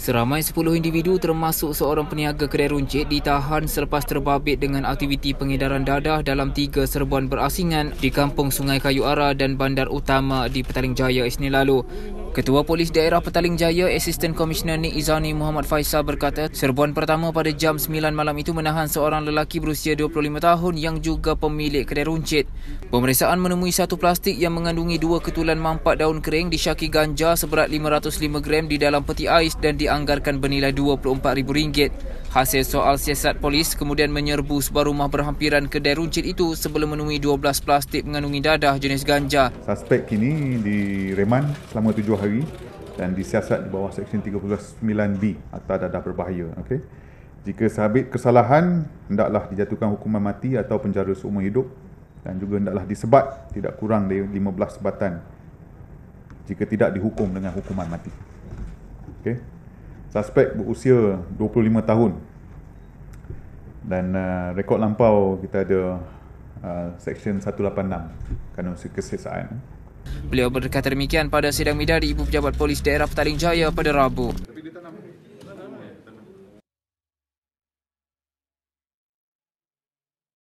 Seramai 10 individu termasuk seorang peniaga kedai runcit ditahan selepas terbabit dengan aktiviti pengedaran dadah dalam tiga serbuan berasingan di kampung Sungai Kayu Ara dan Bandar Utama di Petaling Jaya Isnin lalu. Ketua Polis Daerah Petaling Jaya, Assistant Commissioner Nik Izani Muhammad Faisal berkata, serbuan pertama pada jam 9 malam itu menahan seorang lelaki berusia 25 tahun yang juga pemilik kedai runcit. Pemeriksaan menemui satu plastik yang mengandungi dua ketulan mampat daun kering di syaki ganja seberat 505 gram di dalam peti ais dan dianggarkan bernilai RM24,000. Hasil soal siasat polis kemudian menyerbu sebuah rumah berhampiran kedai runcit itu sebelum menemui 12 plastik mengandungi dadah jenis ganja. Suspek kini direman selama tujuh hari dan disiasat di bawah Seksyen 39B atau dadah berbahaya. Okay? Jika sabit kesalahan, hendaklah dijatuhkan hukuman mati atau penjara seumur hidup dan juga hendaklah disebat tidak kurang dari 15 sebatan jika tidak dihukum dengan hukuman mati. Okay? Suspek berusia 25 tahun dan uh, rekod lampau kita ada uh, section 186 kanun kesiksaan. Beliau berkata demikian pada sidang media di Ibu Pejabat Polis Daerah Petaling Jaya pada Rabu.